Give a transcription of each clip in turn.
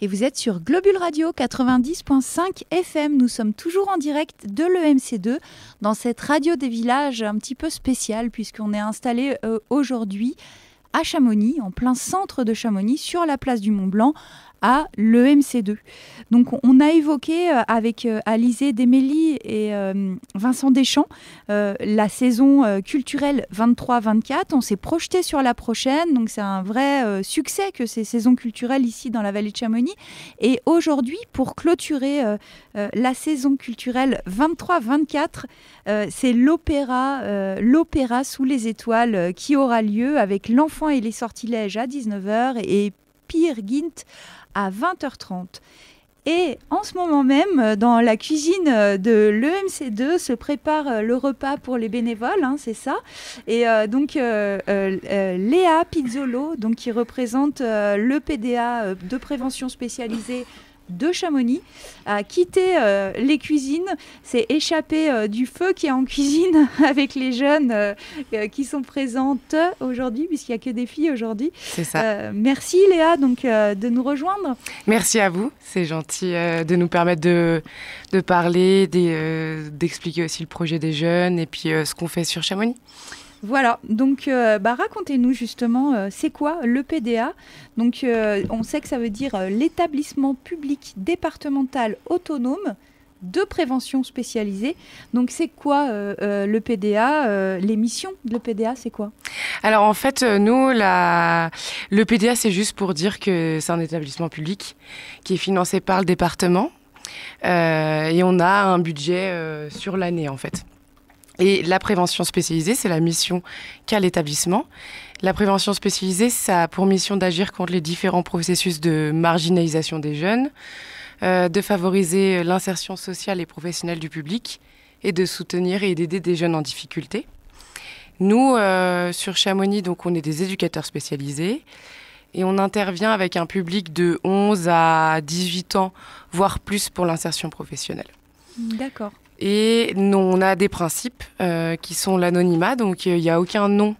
et vous êtes sur Globule Radio 90.5 FM. Nous sommes toujours en direct de l'EMC2 dans cette radio des villages un petit peu spéciale puisqu'on est installé euh, aujourd'hui à Chamonix, en plein centre de Chamonix, sur la place du Mont Blanc, à l'EMC2. Donc on a évoqué euh, avec euh, Alizé Demélie et euh, Vincent Deschamps la saison culturelle 23-24. On s'est projeté sur la prochaine, donc c'est un vrai succès que ces saisons culturelles ici dans la vallée de Chamonix. Et aujourd'hui, pour clôturer la saison culturelle 23-24, c'est l'opéra, l'opéra sous les étoiles qui aura lieu avec l'enfant et les sortilèges à 19h et Pierre Guint à 20h30. Et en ce moment même, euh, dans la cuisine euh, de l'EMC2 se prépare euh, le repas pour les bénévoles, hein, c'est ça. Et donc Léa Pizzolo, donc, qui représente le PDA de prévention spécialisée de Chamonix, à quitter euh, les cuisines, c'est échapper euh, du feu qui est en cuisine avec les jeunes euh, qui sont présentes aujourd'hui, puisqu'il n'y a que des filles aujourd'hui. C'est ça. merci Léa donc, de nous rejoindre. Merci à vous, c'est gentil de nous permettre de, de parler, d'expliquer aussi le projet des jeunes et puis ce qu'on fait sur Chamonix. Voilà, donc euh, bah, racontez-nous justement, euh, c'est quoi le PDA Donc euh, on sait que ça veut dire l'établissement public départemental autonome de prévention spécialisée. Donc c'est quoi le PDA Les missions de le PDA, c'est quoi Alors en fait, nous, la... le PDA, c'est juste pour dire que c'est un établissement public qui est financé par le département et on a un budget sur l'année en fait. Et la prévention spécialisée, c'est la mission qu'a l'établissement. La prévention spécialisée, ça a pour mission d'agir contre les différents processus de marginalisation des jeunes, euh, de favoriser l'insertion sociale et professionnelle du public et de soutenir et d'aider des jeunes en difficulté. Nous, euh, sur Chamonix, donc, on est des éducateurs spécialisés et on intervient avec un public de 11 à 18 ans, voire plus pour l'insertion professionnelle. D'accord. Et nous, on a des principes euh, qui sont l'anonymat, donc euh, il n'y a aucun nom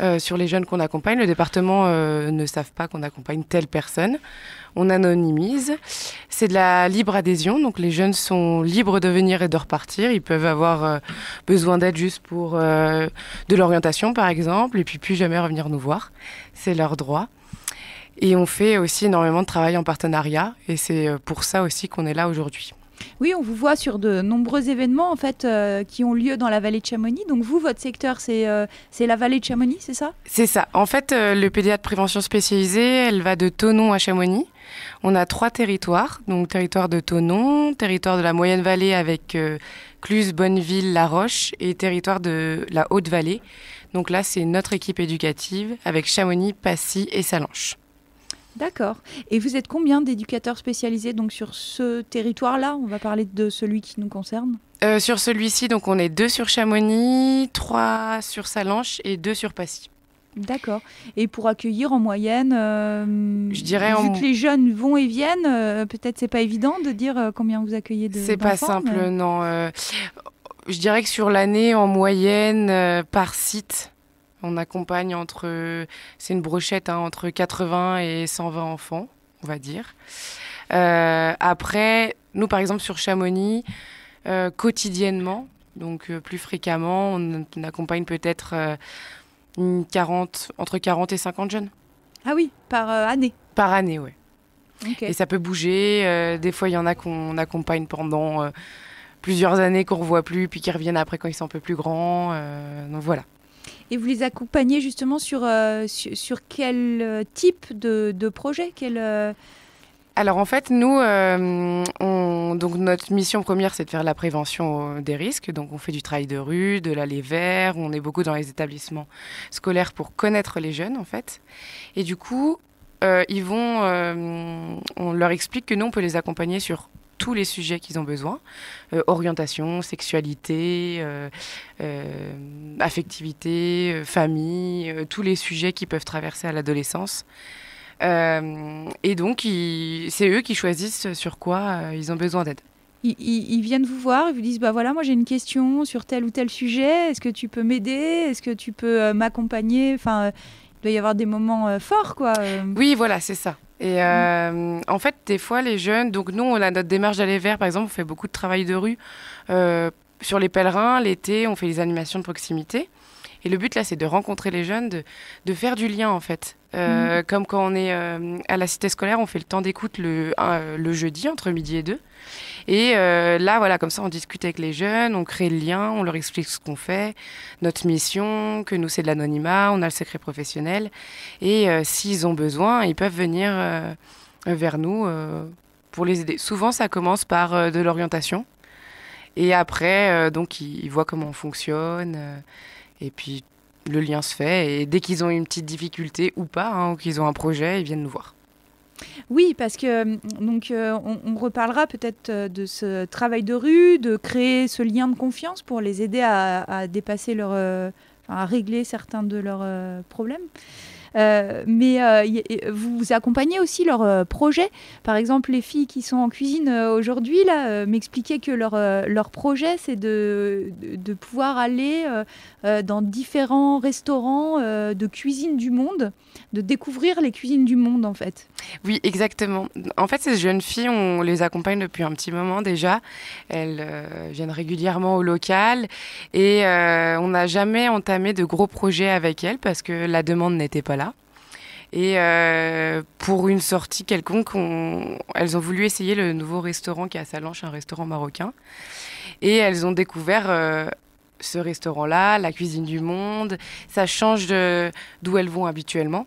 euh, sur les jeunes qu'on accompagne. Le département ne savent pas qu'on accompagne telle personne. On anonymise. C'est de la libre adhésion, donc les jeunes sont libres de venir et de repartir. Ils peuvent avoir besoin d'aide juste pour de l'orientation, par exemple, et puis plus jamais revenir nous voir. C'est leur droit. Et on fait aussi énormément de travail en partenariat, et c'est pour ça aussi qu'on est là aujourd'hui. Oui, on vous voit sur de nombreux événements en fait euh, qui ont lieu dans la vallée de Chamonix. Donc vous, votre secteur, c'est euh, la vallée de Chamonix, c'est ça C'est ça. En fait, le euh, le pédiatre prévention spécialisée, elle va de Tonon à Chamonix. On a trois territoires, donc territoire de Tonon, territoire de la Moyenne Vallée avec Cluse, Bonneville, La Roche et territoire de la Haute Vallée. Donc là, c'est notre équipe éducative avec Chamonix, Passy et Salanches. D'accord. Et vous êtes combien d'éducateurs spécialisés donc sur ce territoire-là On va parler de celui qui nous concerne. Euh, sur celui-ci, donc on est deux sur Chamonix, trois sur Salanches et deux sur Passy. D'accord. Et pour accueillir en moyenne, euh, je dirais vu que les jeunes vont et viennent, euh, peut-être c'est pas évident de dire combien vous accueillez de. C'est pas simple, non. je dirais que sur l'année, en moyenne, par site, on accompagne entre, c'est une brochette, hein, entre 80 et 120 enfants, on va dire. Euh, après, nous, par exemple, sur Chamonix, euh, quotidiennement, donc euh, plus fréquemment, on, accompagne peut-être 40, entre 40 et 50 jeunes. Ah oui, par année Par année, oui. Et ça peut bouger. des fois, il y en a qu'on accompagne pendant plusieurs années, qu'on ne revoit plus, puis qui reviennent après quand ils sont un peu plus grands. donc voilà. Et vous les accompagnez justement sur, euh, sur, quel euh, type de, de projet euh Alors en fait, nous, on, donc notre mission première, c'est de faire la prévention des risques. Donc on fait du travail de rue, de l'aller vers, on est beaucoup dans les établissements scolaires pour connaître les jeunes en fait. Et du coup, ils vont, on leur explique que nous, on peut les accompagner sur tous les sujets qu'ils ont besoin euh, orientation, sexualité, euh, euh, affectivité, famille, tous les sujets qui peuvent traverser à l'adolescence. et donc, c'est eux qui choisissent sur quoi ils ont besoin d'aide. Ils, viennent vous voir, ils vous disent bah voilà, moi j'ai une question sur tel ou tel sujet. Est-ce que tu peux m'aider Est-ce que tu peux m'accompagner Enfin, il doit y avoir des moments forts, quoi. Oui, voilà, c'est ça. Et mm. euh, en fait, des fois, les jeunes, donc nous, on a notre démarche d'aller vers, par exemple, on fait beaucoup de travail de rue euh, sur les pèlerins. L'été, on fait les animations de proximité. Et le but, là, c'est de rencontrer les jeunes, de, de, faire du lien, en fait. Euh, mm. Comme quand on est euh, à la cité scolaire, on fait le temps d'écoute le, le jeudi, entre midi et deux. Et euh, là, voilà, comme ça, on discute avec les jeunes, on crée le lien, on leur explique ce qu'on fait, notre mission, que nous, c'est de l'anonymat, on a le secret professionnel. Et euh, s'ils ont besoin, ils peuvent venir euh, vers nous pour les aider. Souvent, ça commence par de l'orientation. Et après, donc, ils, voient comment on fonctionne. et puis, le lien se fait. Et dès qu'ils ont une petite difficulté ou pas, hein, ou qu'ils ont un projet, ils viennent nous voir. Oui, parce que euh, donc euh, on, reparlera peut-être euh, de ce travail de rue, de créer ce lien de confiance pour les aider à, dépasser leur, à régler certains de leurs problèmes. Euh, mais euh, euh, vous accompagnez aussi leurs projets. Par exemple, les filles qui sont en cuisine aujourd'hui là m'expliquaient que leur, leur projet, c'est de, de, pouvoir aller dans différents restaurants de cuisine du monde, de découvrir les cuisines du monde en fait. Oui, exactement. En fait, ces jeunes filles, on les accompagne depuis un petit moment déjà. Elles viennent régulièrement au local et on n'a jamais entamé de gros projets avec elles parce que la demande n'était pas là. Et euh, pour une sortie quelconque, elles ont voulu essayer le nouveau restaurant qui est à Salanche, un restaurant marocain. Et elles ont découvert euh, ce restaurant-là, la cuisine du monde. Ça change d'où elles vont habituellement.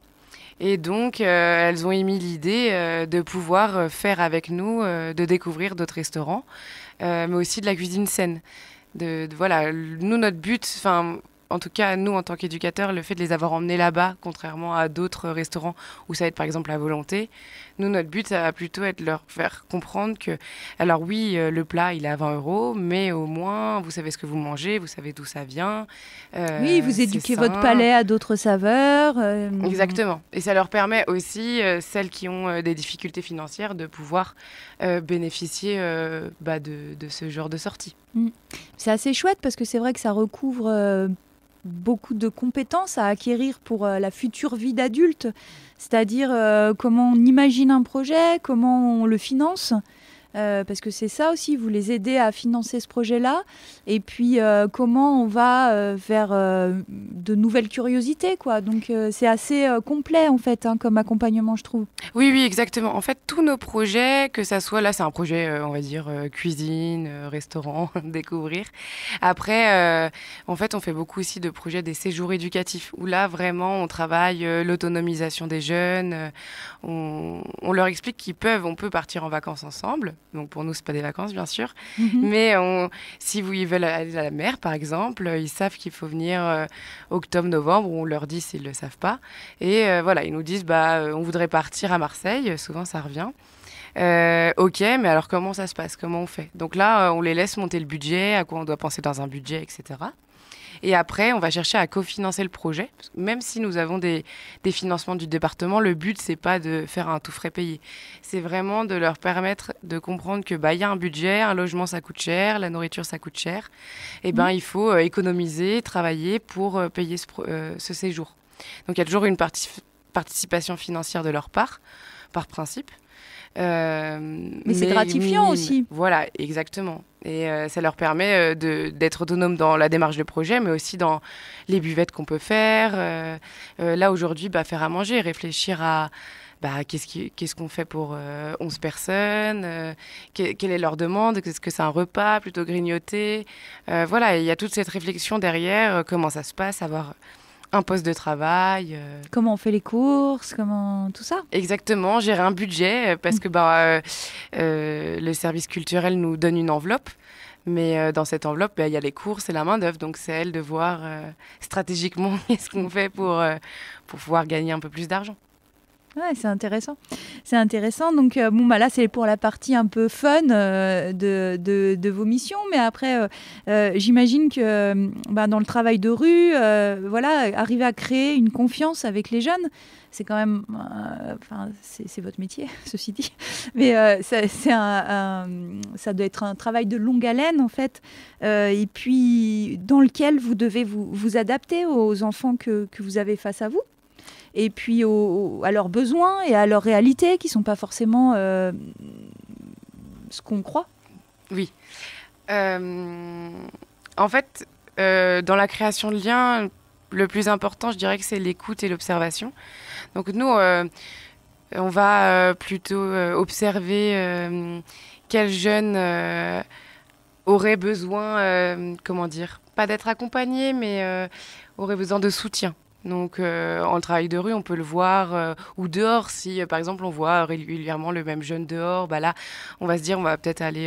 Et donc, euh, elles ont émis l'idée de pouvoir faire avec nous, de découvrir d'autres restaurants, mais aussi de la cuisine saine. voilà, nous, notre but, enfin, en tout cas, nous, en tant qu'éducateurs, le fait de les avoir emmenés là-bas, contrairement à d'autres restaurants où ça va être par exemple la volonté, nous, notre but, ça va plutôt être de leur faire comprendre que, alors oui, euh, le plat, il est à 20 euros, mais au moins, vous savez ce que vous mangez, vous savez d'où ça vient. Euh, oui, vous éduquez votre palais à d'autres saveurs. Euh. Exactement. Et ça leur permet aussi, celles qui ont des difficultés financières, de pouvoir bénéficier bah, de, ce genre de sortie. Mm. C'est assez chouette parce que c'est vrai que ça recouvre beaucoup de compétences à acquérir pour euh, la future vie d'adulte, c'est-à-dire euh, comment on imagine un projet, comment on le finance. Euh, parce que c'est ça aussi, vous les aidez à financer ce projet-là, et puis euh, comment on va euh, faire de nouvelles curiosités, quoi. Donc c'est assez complet en fait hein, comme accompagnement, je trouve. Oui, oui, exactement. En fait, tous nos projets, que ça soit là, c'est un projet, on va dire cuisine, restaurant, découvrir. Après, en fait, on fait beaucoup aussi de projets des séjours éducatifs où là vraiment on travaille l'autonomisation des jeunes, on, on leur explique qu'ils peuvent, on peut partir en vacances ensemble. Donc pour nous, c'est pas des vacances, bien sûr. Mhm. Mais euh, si vous, voulez veulent aller à la mer, par exemple, euh, ils savent qu'il faut venir euh, octobre-novembre. On leur dit s'ils le savent pas. Et voilà, ils nous disent bah on voudrait partir à Marseille. Souvent, ça revient. ok, mais alors comment ça se passe Comment on fait Donc là, on les laisse monter le budget, à quoi on doit penser dans un budget, etc. Et après, on va chercher à cofinancer le projet. même si nous avons des, financements du département, le but, c'est pas de faire un tout frais payé. C'est vraiment de leur permettre de comprendre que bah, y a un budget, un logement, ça coûte cher, la nourriture, ça coûte cher. Et eh ben, mm. il faut euh, économiser, travailler pour euh, payer euh, ce, séjour. Donc, il y a toujours une participation financière de leur part, par principe. Euh, mais, c'est gratifiant mm, aussi. Voilà, exactement. Et euh, ça leur permet euh, de d'être autonome dans la démarche de projet, mais aussi dans les buvettes qu'on peut faire. là, aujourd'hui, bah, faire à manger, réfléchir à bah, qu'est-ce qu'on fait pour 11 personnes, quelle est leur demande, est-ce que c'est un repas plutôt grignoté. voilà, il y a toute cette réflexion derrière, comment ça se passe, avoir un poste de travail. Euh, comment on fait les courses, comment tout ça Exactement, gérer un budget euh, parce mm. que bah, euh, le service culturel nous donne une enveloppe. Mais dans cette enveloppe, bah, il y a les courses et la main-d'œuvre. Donc, c'est elle de voir stratégiquement ce qu'on fait pour, pour pouvoir gagner un peu plus d'argent c'est intéressant. C'est intéressant. Donc, euh, bon, bah là, c'est pour la partie un peu fun euh, de, vos missions. Mais après, euh, j'imagine que bah, dans le travail de rue, voilà, arriver à créer une confiance avec les jeunes, c'est quand même. c'est votre métier, ceci dit. Mais ça, doit être un travail de longue haleine, en fait. et puis, dans lequel vous devez vous, vous adapter aux enfants que vous avez face à vous et puis à leurs besoins et à leurs réalités qui ne sont pas forcément euh, ce qu'on croit. Oui. Euh, en fait, euh, dans la création de liens, le plus important, je dirais que c'est l'écoute et l'observation. Donc nous, on va plutôt observer quel jeune aurait besoin, comment dire, pas d'être accompagné, mais aurait besoin de soutien. Donc, euh, en travail de rue, on peut le voir euh, ou dehors. Si, euh, par exemple, on voit régulièrement le même jeune dehors, bah là, on va se dire, on va peut-être aller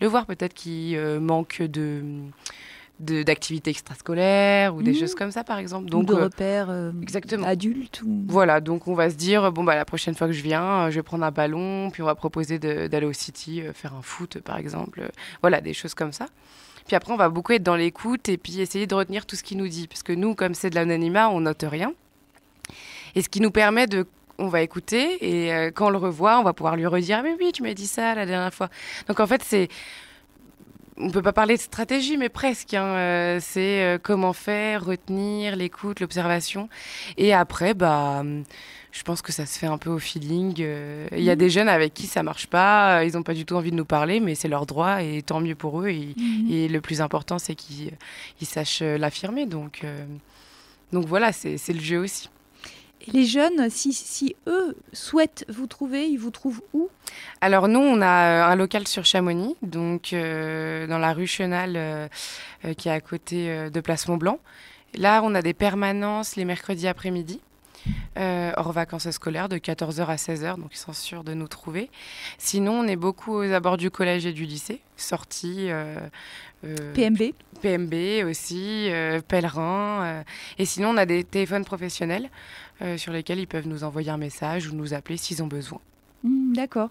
le voir, peut-être qu'il manque de d'activités extrascolaires ou des mmh. choses comme ça par exemple donc de repères exactement adultes voilà donc on va se dire bon bah la prochaine fois que je viens je vais prendre un ballon puis on va proposer d'aller au city faire un foot par exemple voilà des choses comme ça puis après, on va beaucoup être dans l'écoute et puis essayer de retenir tout ce qu'il nous dit. Parce que nous, comme c'est de l'anonymat, on note rien. Et ce qui nous permet de on va écouter et euh, quand on le revoit, on va pouvoir lui redire ah, mais oui, tu m'as dit ça la dernière fois. Donc en fait, c'est on peut pas parler de stratégie, mais presque. Hein, euh, c'est euh, comment faire, retenir, l'écoute, l'observation. Et après, bah, hum, je pense que ça se fait un peu au feeling. Euh, il y a mm. des jeunes avec qui ça marche pas, ils n'ont pas du tout envie de nous parler, mais c'est leur droit et tant mieux pour eux. Et, mm-hmm. et le plus important, c'est qu'ils sachent l'affirmer. Donc, donc voilà, c'est le jeu aussi les jeunes, si, eux souhaitent vous trouver, ils vous trouvent où Alors nous, on a euh, un local sur Chamonix, donc euh, dans la rue Chenal, euh, qui est à côté de Place Montblanc. Là, on a des permanences les mercredis après-midi. Euh, hors vacances scolaires, de 14h à 16h, donc ils sont sûrs de nous trouver. Sinon, on est beaucoup aux abords du collège et du lycée, sorties. Euh, euh, PMB PMB aussi, pèlerins. et sinon, on a des téléphones professionnels sur lesquels ils peuvent nous envoyer un message ou nous appeler s'ils ont besoin. Hmm, d'accord.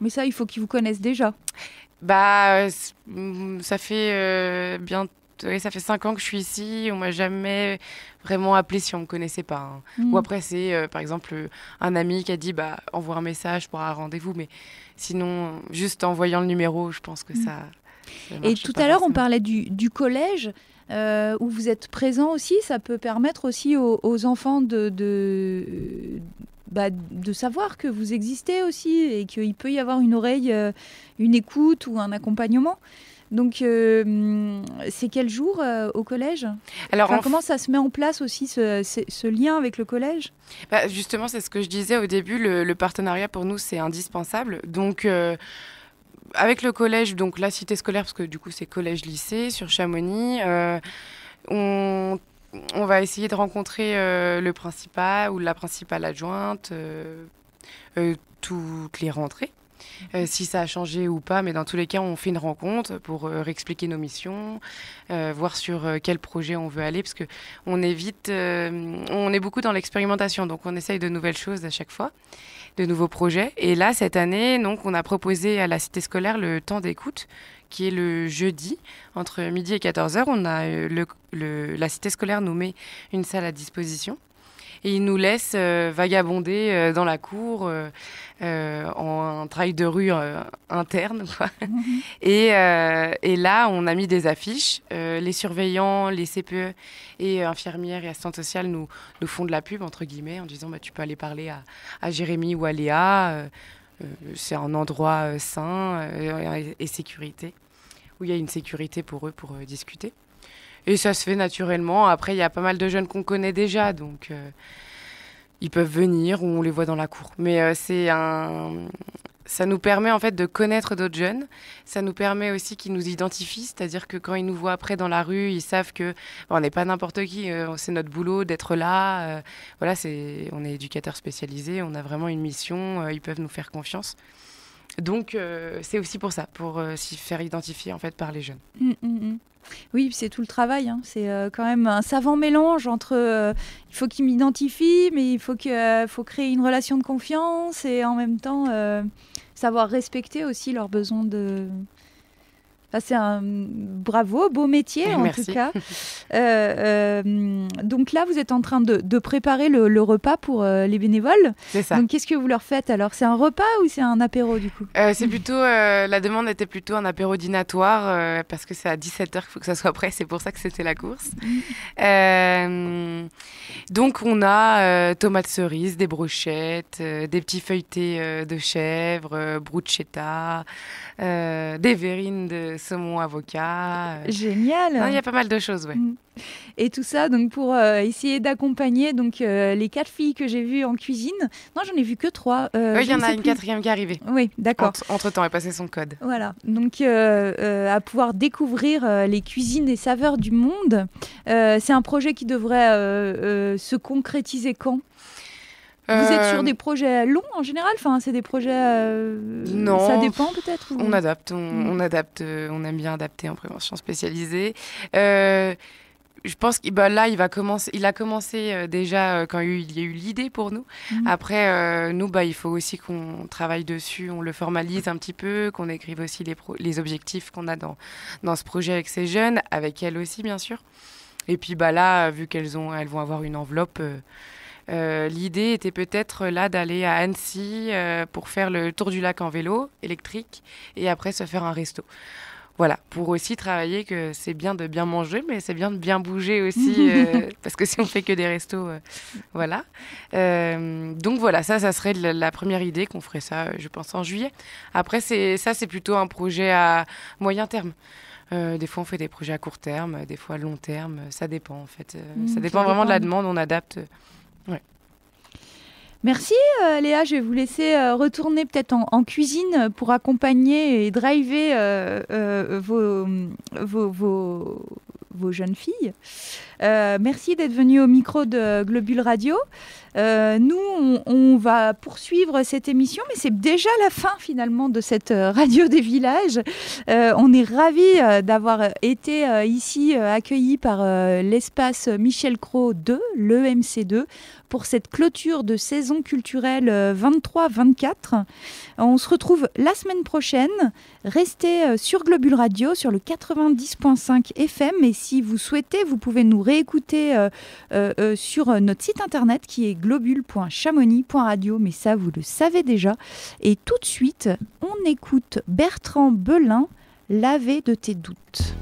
Mais ça, il faut qu'ils vous connaissent déjà. Bah, hmm, ça fait bien ça fait 5 ans que je suis ici, on m'a jamais vraiment appelé si on me connaissait pas. Hein. Mm. Ou après c'est euh, par exemple un ami qui a dit bah envoie un message pour un rendez-vous, mais sinon juste en voyant le numéro, je pense que mm. ça. Et tout à l'heure on parlait du, collège. Euh, où vous êtes présent aussi, ça peut permettre aussi aux, enfants de, bah, de savoir que vous existez aussi et qu'il peut y avoir une oreille, euh, une écoute ou un accompagnement. Donc, euh, c'est quel jour euh, au collège Alors, comment ça se met en place aussi ce, lien avec le collège bah, Justement, c'est ce que je disais au début. Le, partenariat pour nous, c'est indispensable. Donc euh, avec le collège, donc la cité scolaire, parce que du coup c'est collège-lycée sur Chamonix, on va essayer de rencontrer le principal ou la principale adjointe toutes les rentrées. Euh, si ça a changé ou pas. Mais dans tous les cas, on fait une rencontre pour euh, expliquer nos missions, euh, voir sur quel projet on veut aller, parce qu'on on évite, on est beaucoup dans l'expérimentation, donc on essaye de nouvelles choses à chaque fois de nouveaux projets. Et là, cette année, donc, on a proposé à la Cité scolaire le temps d'écoute, qui est le jeudi, entre midi et 14h. On a la Cité scolaire nous met une salle à disposition et ils nous laissent euh, vagabonder euh, dans la cour euh, en un travail de rue interne. Mhm. Et, là, on a mis des affiches. les surveillants, les CPE et infirmières et assistantes sociales nous, nous font de la pub, entre guillemets, en disant bah, tu peux aller parler à, Jérémy ou à Léa. c'est un endroit sain et sécurité, où il y a une sécurité pour eux pour discuter. Et ça se fait naturellement. Après, il y a pas mal de jeunes qu'on connaît déjà, donc euh, ils peuvent venir ou on les voit dans la cour. Mais euh, c'est un, ça nous permet en fait de connaître d'autres jeunes. Ça nous permet aussi qu'ils nous identifient, c'est-à-dire que quand ils nous voient après dans la rue, ils savent que on n'est pas n'importe qui. Euh, c'est notre boulot d'être là. voilà, c'est, on est éducateurs spécialisés, on a vraiment une mission. ils peuvent nous faire confiance. Donc euh, c'est aussi pour ça, pour euh, s'y faire identifier en fait par les jeunes. Mm, mm, mm. Oui, c'est tout le travail. Hein. C'est euh, quand même un savant mélange entre il faut qu'ils m'identifient, mais il faut que faut créer une relation de confiance et en même temps savoir respecter aussi leurs besoins de c'est un bravo, beau métier en tout cas. Euh, euh, donc là, vous êtes en train de, préparer le, repas pour euh, les bénévoles. C'est ça. Donc qu'est-ce que vous leur faites alors C'est un repas ou c'est un apéro du coup C'est plutôt la demande était plutôt un apéro dînatoire parce que c'est à 17h qu'il faut que ça soit prêt. C'est pour ça que c'était la course. donc on a tomates cerises, des brochettes, des petits feuilletés de chèvre, bruschetta, des verrines de saumon avocat. Euh. Génial. Il y a pas mal de choses, ouais. Mm. Et tout ça donc pour euh, essayer d'accompagner donc euh, les quatre filles que j'ai vues en cuisine. Non, j'en ai vu que trois. oui, il y en a une quatrième qui est arrivée. Oui, d'accord. Entre, temps, elle passé son code. Voilà. Donc à pouvoir découvrir les cuisines et saveurs du monde. c'est un projet qui devrait se concrétiser quand vous êtes sur euh, des projets longs en général Enfin, c'est des projets. Euh, non. Ça dépend peut-être hmm. On adapte, on, euh, adapte, on aime bien adapter en prévention spécialisée je pense que bah, là, il, va commencer, il a commencé déjà quand il y a eu l'idée pour nous. Hmm. Après, nous, bah, il faut aussi qu'on travaille dessus, on le formalise un petit peu, qu'on écrive aussi les, objectifs qu'on a dans, dans ce projet avec ces jeunes, avec elles aussi, bien sûr. Et puis bah, là, vu qu'elles elles vont avoir une enveloppe euh, l'idée était peut-être euh, là d'aller à Annecy euh, pour faire le tour du lac en vélo électrique et après se faire un resto voilà, pour aussi travailler que c'est bien de bien manger, mais c'est bien de bien bouger aussi, parce que si on fait que des restos, voilà. donc voilà, ça, ça serait la première idée qu'on ferait ça, je pense, en juillet. Après, c'est ça, c'est plutôt un projet à moyen terme. des fois, on fait des projets à court terme, des fois à long terme, ça dépend en fait. Mmh, ça dépend vraiment de la demande, on adapte Merci euh, Léa, je vais vous laisser euh, retourner peut-être en, cuisine pour accompagner et driver euh, vos, vos, vos jeunes filles. Euh, merci d'être venu au micro de Globule Radio. Euh, nous, on, va poursuivre cette émission, mais c'est déjà la fin finalement de cette euh, radio des villages. on est ravis d'avoir été ici accueillis par l'espace Michel Croix 2, l'EMC2, pour cette clôture de saison culturelle 23-24. On se retrouve la semaine prochaine. Restez sur Globule Radio, sur le 90.5 FM et si vous souhaitez, vous pouvez nous réécouter euh, euh, euh, sur notre site internet qui est globule.chamonix.radio, mais ça vous le savez déjà. Et tout de suite, on écoute Bertrand Belin, laver de tes doutes.